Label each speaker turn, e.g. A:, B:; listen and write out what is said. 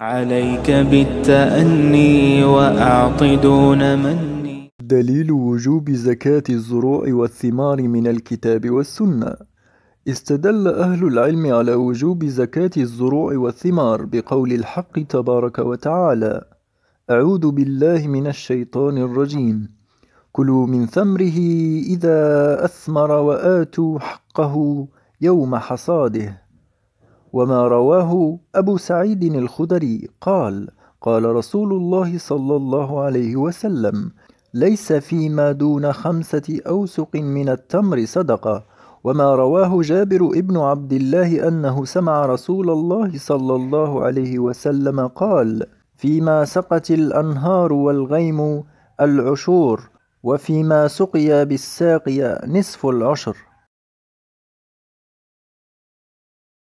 A: عليك
B: بالتأني وأعط دون مني
A: دليل وجوب زكاة الزروع والثمار من الكتاب والسنة استدل أهل العلم على وجوب زكاة الزروع والثمار بقول الحق تبارك وتعالى أعوذ بالله من الشيطان الرجيم كلوا من ثمره إذا أثمر وآتوا حقه يوم حصاده وما رواه أبو سعيد الخدري قال قال رسول الله صلى الله عليه وسلم ليس فيما دون خمسة أوسق من التمر صدقة وما رواه جابر ابن عبد الله أنه سمع رسول الله صلى الله عليه وسلم قال فيما سقت الأنهار والغيم العشور وفيما سقيا بالساقية نصف العشر